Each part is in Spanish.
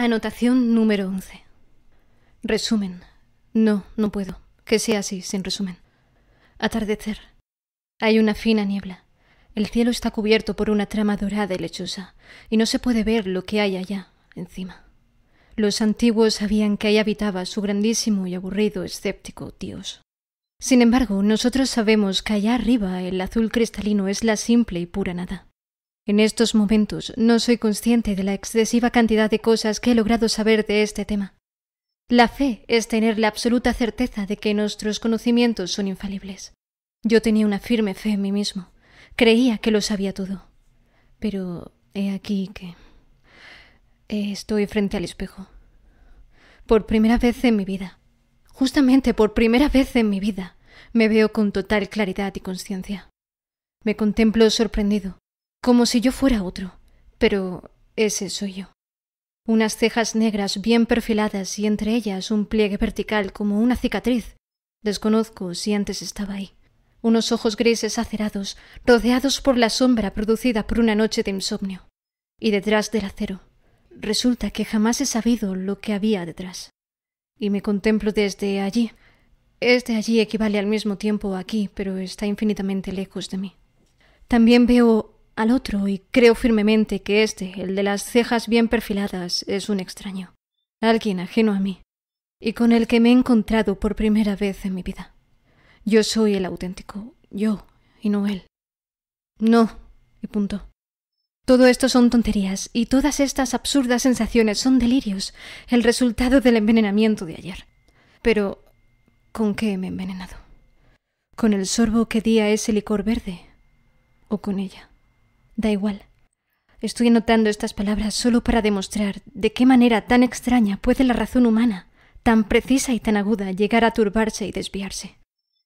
Anotación número 11. Resumen. No, no puedo. Que sea así, sin resumen. Atardecer. Hay una fina niebla. El cielo está cubierto por una trama dorada y lechosa, y no se puede ver lo que hay allá, encima. Los antiguos sabían que ahí habitaba su grandísimo y aburrido escéptico Dios. Sin embargo, nosotros sabemos que allá arriba el azul cristalino es la simple y pura nada. En estos momentos no soy consciente de la excesiva cantidad de cosas que he logrado saber de este tema. La fe es tener la absoluta certeza de que nuestros conocimientos son infalibles. Yo tenía una firme fe en mí mismo. Creía que lo sabía todo. Pero he aquí que. Eh, estoy frente al espejo. Por primera vez en mi vida. Justamente por primera vez en mi vida. Me veo con total claridad y conciencia. Me contemplo sorprendido, como si yo fuera otro, pero ese soy yo. Unas cejas negras bien perfiladas y entre ellas un pliegue vertical como una cicatriz. Desconozco si antes estaba ahí. Unos ojos grises acerados, rodeados por la sombra producida por una noche de insomnio. Y detrás del acero. Resulta que jamás he sabido lo que había detrás. Y me contemplo desde allí. Este allí equivale al mismo tiempo aquí, pero está infinitamente lejos de mí. También veo al otro y creo firmemente que este, el de las cejas bien perfiladas, es un extraño, alguien ajeno a mí, y con el que me he encontrado por primera vez en mi vida. Yo soy el auténtico, yo, y no él. No, y punto. Todo esto son tonterías, y todas estas absurdas sensaciones son delirios, el resultado del envenenamiento de ayer. Pero, ¿con qué me he envenenado? ¿Con el sorbo que di a ese licor verde? ¿O con ella? Da igual. Estoy anotando estas palabras solo para demostrar de qué manera tan extraña puede la razón humana, tan precisa y tan aguda, llegar a turbarse y desviarse.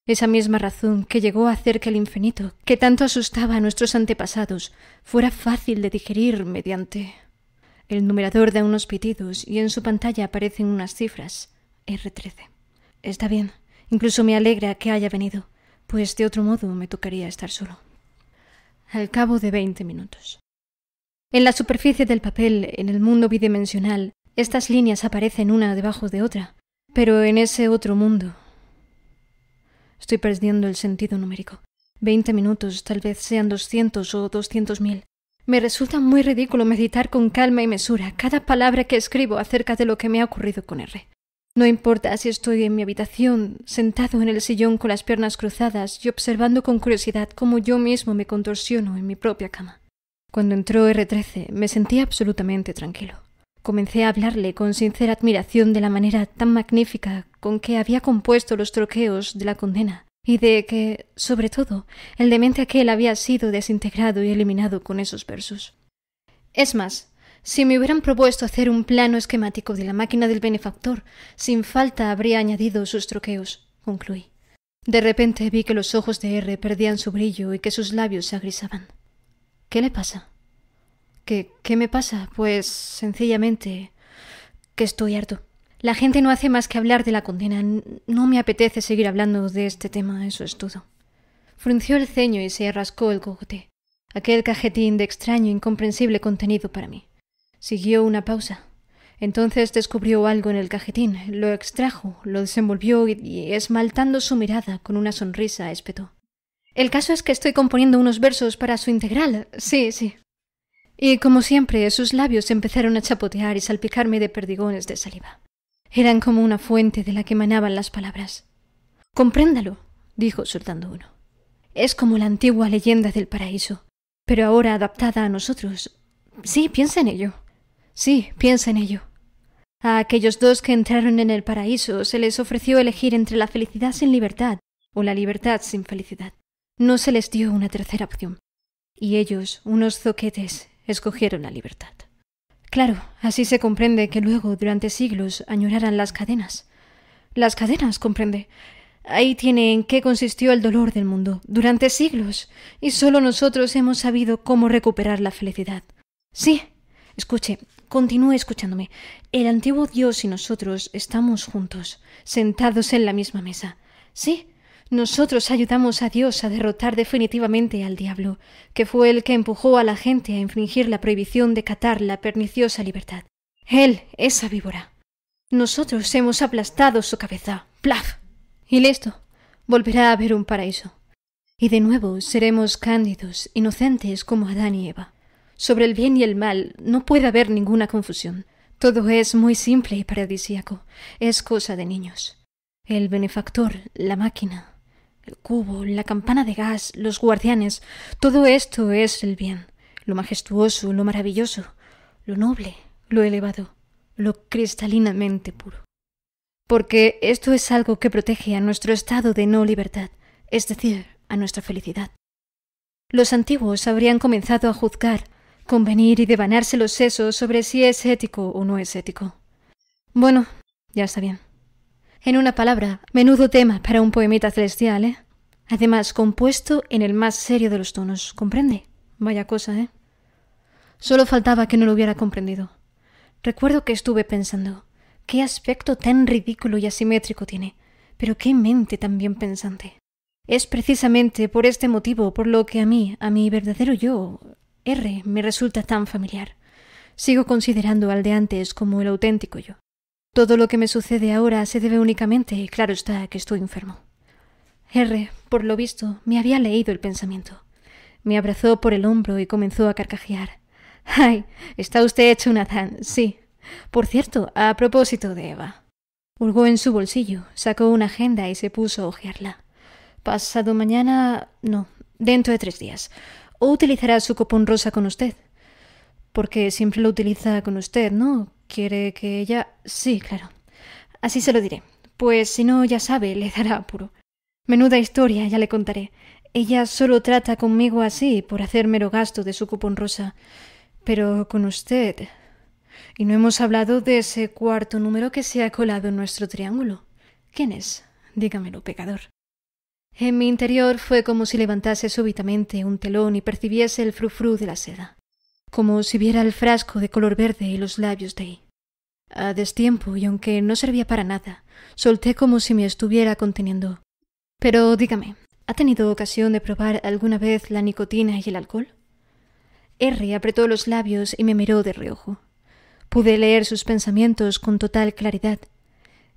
Esa misma razón que llegó a hacer que el infinito, que tanto asustaba a nuestros antepasados, fuera fácil de digerir mediante. El numerador da unos pitidos y en su pantalla aparecen unas cifras. R13. Está bien. Incluso me alegra que haya venido, pues de otro modo me tocaría estar solo al cabo de veinte minutos. En la superficie del papel, en el mundo bidimensional, estas líneas aparecen una debajo de otra, pero en ese otro mundo... Estoy perdiendo el sentido numérico. Veinte minutos, tal vez sean doscientos o doscientos mil. Me resulta muy ridículo meditar con calma y mesura cada palabra que escribo acerca de lo que me ha ocurrido con R. No importa si estoy en mi habitación, sentado en el sillón con las piernas cruzadas y observando con curiosidad cómo yo mismo me contorsiono en mi propia cama. Cuando entró R13 me sentí absolutamente tranquilo. Comencé a hablarle con sincera admiración de la manera tan magnífica con que había compuesto los troqueos de la condena, y de que, sobre todo, el demente aquel había sido desintegrado y eliminado con esos versos. Es más, si me hubieran propuesto hacer un plano esquemático de la máquina del benefactor, sin falta habría añadido sus troqueos, concluí. De repente vi que los ojos de R perdían su brillo y que sus labios se agrisaban. ¿Qué le pasa? ¿Qué, qué me pasa? Pues sencillamente que estoy harto. La gente no hace más que hablar de la condena. No me apetece seguir hablando de este tema, en su todo. Frunció el ceño y se rascó el cogote. Aquel cajetín de extraño, incomprensible contenido para mí. Siguió una pausa. Entonces descubrió algo en el cajetín, lo extrajo, lo desenvolvió y, esmaltando su mirada con una sonrisa, espetó. El caso es que estoy componiendo unos versos para su integral. Sí, sí. Y como siempre, sus labios empezaron a chapotear y salpicarme de perdigones de saliva. Eran como una fuente de la que emanaban las palabras. Compréndalo, dijo soltando uno. Es como la antigua leyenda del paraíso, pero ahora adaptada a nosotros. Sí, piensa en ello. Sí, piensa en ello. A aquellos dos que entraron en el paraíso se les ofreció elegir entre la felicidad sin libertad o la libertad sin felicidad. No se les dio una tercera opción. Y ellos, unos zoquetes, escogieron la libertad. Claro, así se comprende que luego, durante siglos, añoraran las cadenas. Las cadenas, comprende. Ahí tiene en qué consistió el dolor del mundo, durante siglos, y solo nosotros hemos sabido cómo recuperar la felicidad. Sí, escuche, Continúe escuchándome. El antiguo Dios y nosotros estamos juntos, sentados en la misma mesa. Sí, nosotros ayudamos a Dios a derrotar definitivamente al diablo, que fue el que empujó a la gente a infringir la prohibición de catar la perniciosa libertad. Él, esa víbora. Nosotros hemos aplastado su cabeza. ¡Plaf! Y listo. Volverá a haber un paraíso. Y de nuevo seremos cándidos, inocentes como Adán y Eva sobre el bien y el mal no puede haber ninguna confusión. Todo es muy simple y paradisíaco. Es cosa de niños. El benefactor, la máquina, el cubo, la campana de gas, los guardianes, todo esto es el bien, lo majestuoso, lo maravilloso, lo noble, lo elevado, lo cristalinamente puro. Porque esto es algo que protege a nuestro estado de no libertad, es decir, a nuestra felicidad. Los antiguos habrían comenzado a juzgar convenir y devanarse los sesos sobre si es ético o no es ético. Bueno, ya está bien. En una palabra, menudo tema para un poemita celestial, ¿eh? Además, compuesto en el más serio de los tonos, ¿comprende? Vaya cosa, ¿eh? Solo faltaba que no lo hubiera comprendido. Recuerdo que estuve pensando, qué aspecto tan ridículo y asimétrico tiene, pero qué mente tan bien pensante. Es precisamente por este motivo por lo que a mí, a mi verdadero yo, R me resulta tan familiar. Sigo considerando al de antes como el auténtico yo. Todo lo que me sucede ahora se debe únicamente, y claro está, que estoy enfermo. R, por lo visto, me había leído el pensamiento. Me abrazó por el hombro y comenzó a carcajear. ¡Ay! Está usted hecho un Adán, sí. Por cierto, a propósito de Eva. Hurgó en su bolsillo, sacó una agenda y se puso a hojearla. Pasado mañana. no, dentro de tres días. ¿O utilizará su cupón rosa con usted? Porque siempre lo utiliza con usted, ¿no? ¿Quiere que ella...? Sí, claro. Así se lo diré. Pues si no, ya sabe, le dará apuro. Menuda historia, ya le contaré. Ella solo trata conmigo así, por hacer mero gasto de su cupón rosa. Pero con usted. Y no hemos hablado de ese cuarto número que se ha colado en nuestro triángulo. ¿Quién es? Dígamelo, pecador. En mi interior fue como si levantase súbitamente un telón y percibiese el frufru de la seda, como si viera el frasco de color verde y los labios de ahí. A destiempo, y aunque no servía para nada, solté como si me estuviera conteniendo. Pero dígame, ¿ha tenido ocasión de probar alguna vez la nicotina y el alcohol? R apretó los labios y me miró de reojo. Pude leer sus pensamientos con total claridad.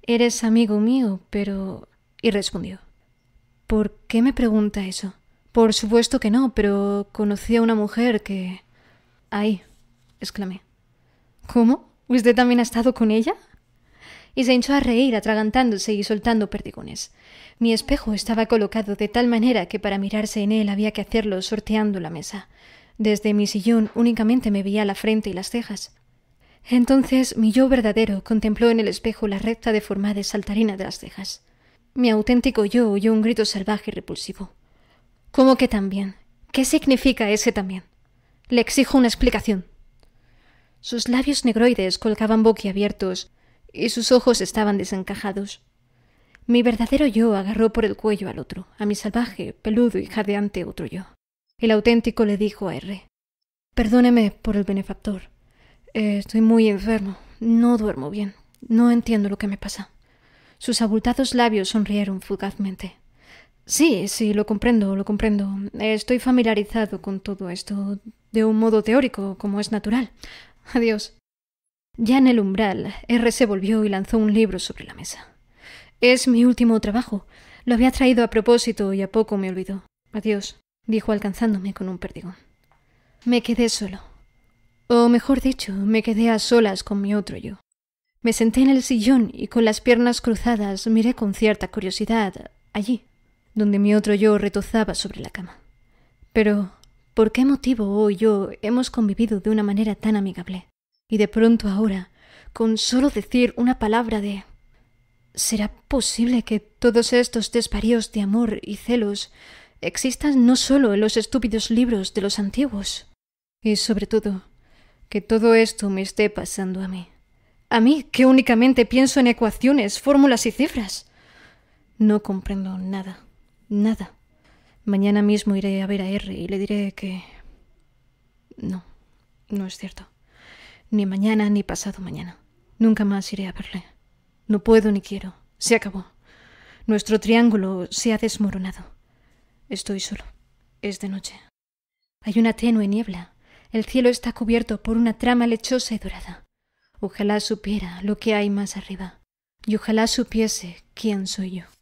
Eres amigo mío, pero. y respondió. ¿Por qué me pregunta eso? Por supuesto que no, pero conocí a una mujer que... —¡Ay! exclamé. ¿Cómo? ¿Usted también ha estado con ella? Y se hinchó a reír, atragantándose y soltando perdigones. Mi espejo estaba colocado de tal manera que para mirarse en él había que hacerlo sorteando la mesa. Desde mi sillón únicamente me veía la frente y las cejas. Entonces mi yo verdadero contempló en el espejo la recta deformada y saltarina de las cejas. Mi auténtico yo oyó un grito salvaje y repulsivo. ¿Cómo que también? ¿Qué significa ese también? Le exijo una explicación. Sus labios negroides colgaban boquiabiertos y sus ojos estaban desencajados. Mi verdadero yo agarró por el cuello al otro, a mi salvaje, peludo y jadeante otro yo. El auténtico le dijo a R. Perdóneme por el benefactor. Eh, estoy muy enfermo. No duermo bien. No entiendo lo que me pasa. Sus abultados labios sonrieron fugazmente. Sí, sí, lo comprendo, lo comprendo. Estoy familiarizado con todo esto de un modo teórico, como es natural. Adiós. Ya en el umbral, R se volvió y lanzó un libro sobre la mesa. Es mi último trabajo. Lo había traído a propósito y a poco me olvidó. Adiós, dijo alcanzándome con un perdigón. Me quedé solo. O mejor dicho, me quedé a solas con mi otro yo. Me senté en el sillón y con las piernas cruzadas miré con cierta curiosidad allí, donde mi otro yo retozaba sobre la cama. Pero, ¿por qué motivo hoy yo hemos convivido de una manera tan amigable? Y de pronto ahora, con solo decir una palabra de ¿Será posible que todos estos desvaríos de amor y celos existan no solo en los estúpidos libros de los antiguos? Y sobre todo, que todo esto me esté pasando a mí. A mí, que únicamente pienso en ecuaciones, fórmulas y cifras. No comprendo nada, nada. Mañana mismo iré a ver a R y le diré que... No, no es cierto. Ni mañana ni pasado mañana. Nunca más iré a verle. No puedo ni quiero. Se acabó. Nuestro triángulo se ha desmoronado. Estoy solo. Es de noche. Hay una tenue niebla. El cielo está cubierto por una trama lechosa y dorada. Ojalá supiera lo que hay más arriba, y ojalá supiese quién soy yo.